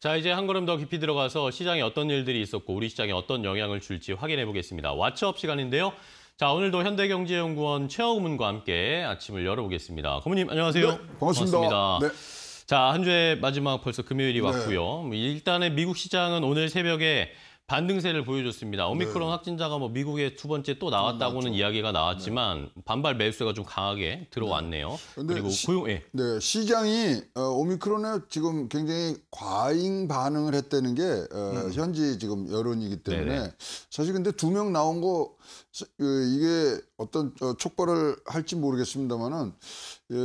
자, 이제 한 걸음 더 깊이 들어가서 시장에 어떤 일들이 있었고 우리 시장에 어떤 영향을 줄지 확인해 보겠습니다. 왓츠업 시간인데요. 자, 오늘도 현대경제연구원 최어우문과 함께 아침을 열어보겠습니다. 고문님 안녕하세요. 네, 반갑습니다. 반갑습니다. 네. 자, 한 주의 마지막 벌써 금요일이 네. 왔고요. 음, 일단은 미국 시장은 오늘 새벽에 반등세를 보여줬습니다. 오미크론 네. 확진자가 뭐 미국에 두 번째 또 나왔다고는 이야기가 나왔지만 네. 반발 매수세가 좀 강하게 들어왔네요. 네. 그리고 시, 고용, 예. 네, 시장이 어, 오미크론에 지금 굉장히 과잉 반응을 했다는 게 어, 음. 현지 지금 여론이기 때문에 네네. 사실 근데 두 명 나온 거 그 이게 어떤 어, 촉발을 할지 모르겠습니다만은 예,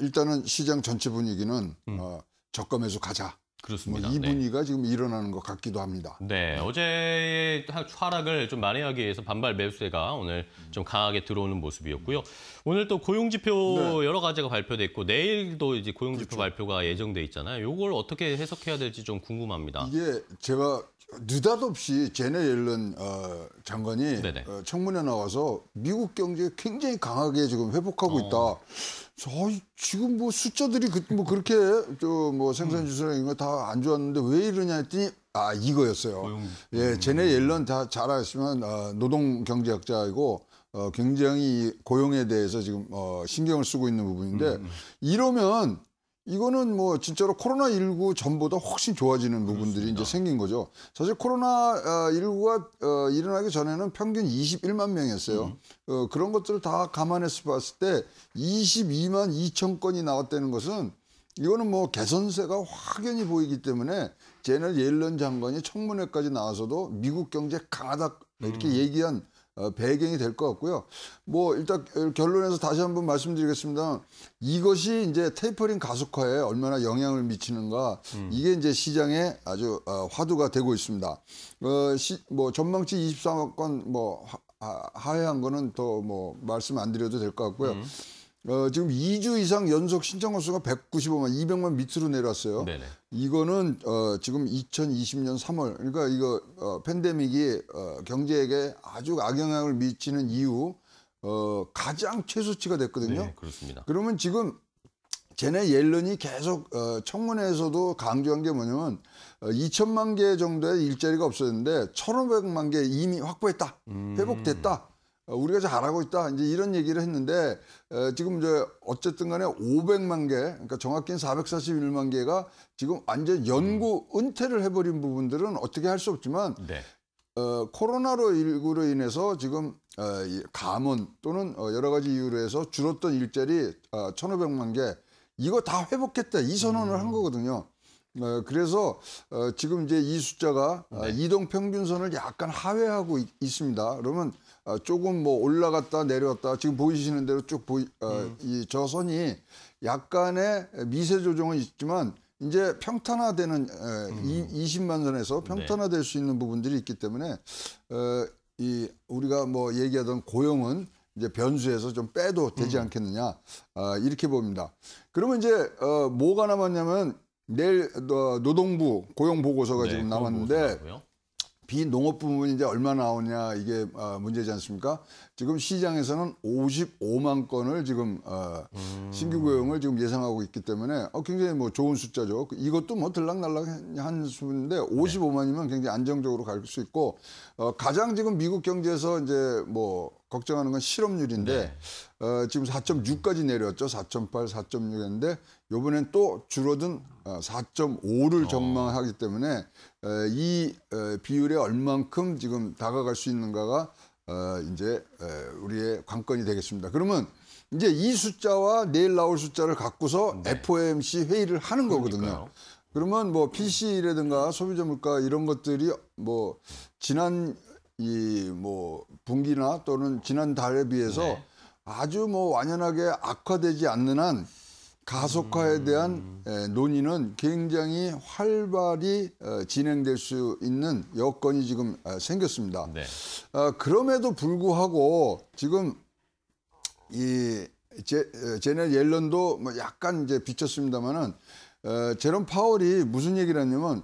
일단은 시장 전체 분위기는 음. 어, 적가에서 가자. 그렇습니다. 뭐이 분위기가 네. 지금 일어나는 것 같기도 합니다. 네, 네. 어제의 하락을 좀 만회하기 위해서 반발 매수세가 오늘 음. 좀 강하게 들어오는 모습이었고요. 오늘 또 고용지표 네. 여러 가지가 발표됐고 내일도 이제 고용지표 그렇죠. 발표가 네. 예정돼 있잖아요. 이걸 어떻게 해석해야 될지 좀 궁금합니다. 이게 제가 느닷없이 제네 옐런 어, 장관이 네 청문회 나와서 미국 경제 굉장히 강하게 지금 회복하고 어... 있다. 저 지금 뭐 숫자들이 그, 뭐 그렇게 저뭐 생산 지수나 이런 거 다 안 좋았는데 왜 이러냐 했더니 아 이거였어요. 고용. 예, 제네 옐런 다잘 아시지만 어, 노동 경제학자이고 어, 굉장히 고용에 대해서 지금 어, 신경을 쓰고 있는 부분인데 음. 음. 이러면 이거는 뭐 진짜로 코로나 19 전보다 훨씬 좋아지는 부분들이 그렇습니다. 이제 생긴 거죠. 사실 코로나 19가 어, 일어나기 전에는 평균 21만 명이었어요. 음. 어, 그런 것들을 다 감안해서 봤을 때 22만 2천 건이 나왔다는 것은 이거는 뭐 개선세가 확연히 보이기 때문에 제널 옐런 장관이 청문회까지 나와서도 미국 경제 강하다 이렇게 음. 얘기한 어, 배경이 될 것 같고요. 뭐 일단 결론에서 다시 한 번 말씀드리겠습니다. 이것이 이제 테이퍼링 가속화에 얼마나 영향을 미치는가 음. 이게 이제 시장에 아주 어, 화두가 되고 있습니다. 어, 시, 뭐 전망치 23억 건 뭐 하회한 거는 더뭐 말씀 안 드려도 될 것 같고요. 음. 어, 지금 2주 이상 연속 신청 건수가 195만, 200만 밑으로 내려왔어요. 네네. 이거는 어, 지금 2020년 3월, 그러니까 이거 어, 팬데믹이 어, 경제에게 아주 악영향을 미치는 이후 어, 가장 최소치가 됐거든요. 네, 그렇습니다. 그러면 지금 제네 옐런이 계속 어, 청문회에서도 강조한 게 뭐냐면 어, 2천만 개 정도의 일자리가 없었는데 1,500만 개 이미 확보했다, 음. 회복됐다. 어, 우리가 잘하고 있다 이제 이런 얘기를 했는데 어, 지금 이제 어쨌든 간에 500만 개 그러니까 정확히는 441만 개가 지금 완전 연구 은퇴를 해버린 부분들은 어떻게 할 수 없지만 네. 어, 코로나로 19로 인해서 지금 어, 감원 또는 어, 여러 가지 이유로 해서 줄었던 일자리 어, 1,500만 개 이거 다 회복했다 이 선언을 음. 한 거거든요. 어, 그래서 어, 지금 이제 이 숫자가 어, 네. 이동 평균선을 약간 하회하고 있습니다. 그러면 조금 뭐 올라갔다 내려왔다 지금 보이시는 대로 쭉 보이 음. 이저 선이 약간의 미세 조정은 있지만 이제 평탄화되는 음. 20만 선에서 네. 평탄화될 네. 수 있는 부분들이 있기 때문에 이 우리가 뭐 얘기하던 고용은 이제 변수에서 좀 빼도 되지 음. 않겠느냐 음. 이렇게 봅니다. 그러면 이제 뭐가 남았냐면 내일 어, 노동부 고용 보고서가 네, 지금 나왔는데 비농업 부문이 이제 얼마 나오냐 이게 어, 문제지 않습니까? 지금 시장에서는 55만 건을 지금 어, 음. 신규 고용을 지금 예상하고 있기 때문에 어, 굉장히 뭐 좋은 숫자죠. 이것도 뭐 들락날락한 수인데 55만이면 굉장히 안정적으로 갈 수 있고 어, 가장 지금 미국 경제에서 이제 뭐 걱정하는 건 실업률인데 네. 어, 지금 4.6까지 내렸죠. 4.8, 4.6인데 요번엔 또 줄어든 4.5를 어, 어. 전망하기 때문에 어, 이 비율에 얼만큼 지금 다가갈 수 있는가가 이제 우리의 관건이 되겠습니다. 그러면 이제 이 숫자와 내일 나올 숫자를 갖고서 네. FOMC 회의를 하는 거거든요. 그러니요 그러면 뭐 PC라든가 소비자 물가 이런 것들이 뭐 지난 이뭐 분기나 또는 지난 달에 비해서 네. 아주 뭐 완연하게 악화되지 않는 한 가속화에 음. 대한 음. 논의는 굉장히 활발히 어, 진행될 수 있는 여건이 지금 어, 생겼습니다. 네. 어, 그럼에도 불구하고 지금 이 제, 제넬 옐런도 뭐 약간 이제 비쳤습니다만은 제롬 파월이 무슨 얘기를 했냐면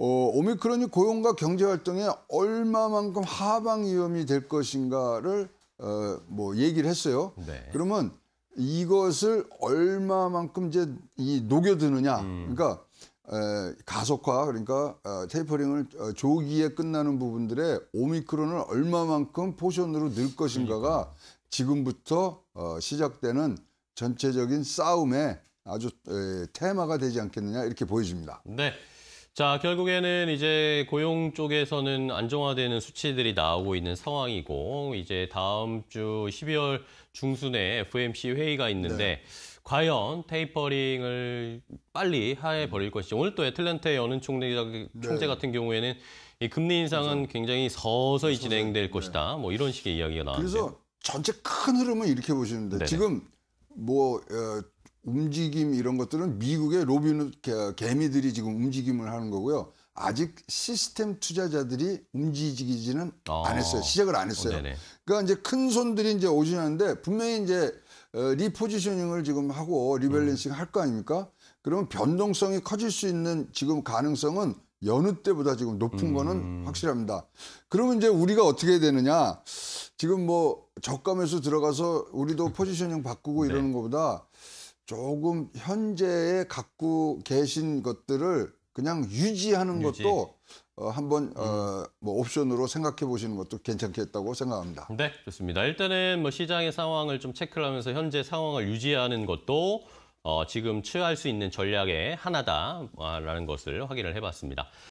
어, 오미크론이 고용과 경제 활동에 얼마만큼 하방 위험이 될 것인가를 어, 뭐 얘기를 했어요. 네. 그러면 이것을 얼마만큼 이제 이 녹여드느냐. 음. 그러니까 에, 가속화 그러니까 어, 테이퍼링을 어, 조기에 끝나는 부분들의 오미크론을 얼마만큼 포션으로 늘 것인가가 그러니까. 지금부터 어, 시작되는 전체적인 싸움의 아주 에, 테마가 되지 않겠느냐 이렇게 보여집니다. 네. 자, 결국에는 이제 고용 쪽에서는 안정화되는 수치들이 나오고 있는 상황이고, 이제 다음 주 12월 중순에 FMC 회의가 있는데, 네. 과연 테이퍼링을 빨리 하해 버릴 것이지. 오늘 또 애틀랜타의 여는 총재, 총재 네. 같은 경우에는 이 금리 인상은 굉장히 서서히 진행될 네. 것이다. 네. 뭐 이런 식의 이야기가 나왔는데. 그래서 전체 큰 흐름은 이렇게 보시는데 네네. 지금 뭐 어, 움직임 이런 것들은 미국의 로비 개미들이 지금 움직임을 하는 거고요. 아직 시스템 투자자들이 움직이지는 어. 아. 안 했어요. 시작을 안 했어요. 어, 그러니까 이제 큰 손들이 이제 오지는데 분명히 이제 어, 리포지셔닝을 지금 하고 리밸런싱 음. 할거 아닙니까? 그러면 변동성이 커질 수 있는 지금 가능성은 여느 때보다 지금 높은 음. 거는 확실합니다. 그러면 이제 우리가 어떻게 되느냐? 지금 뭐 적감에서 들어가서 우리도 포지셔닝 바꾸고 네. 이러는 것보다 조금 현재에 갖고 계신 것들을 그냥 유지하는 유지. 것도 어, 한번 음. 어, 뭐 옵션으로 생각해 보시는 것도 괜찮겠다고 생각합니다. 네, 좋습니다. 일단은 뭐 시장의 상황을 좀 체크를 하면서 현재 상황을 유지하는 것도 어, 지금 취할 수 있는 전략의 하나다라는 것을 확인을 해봤습니다.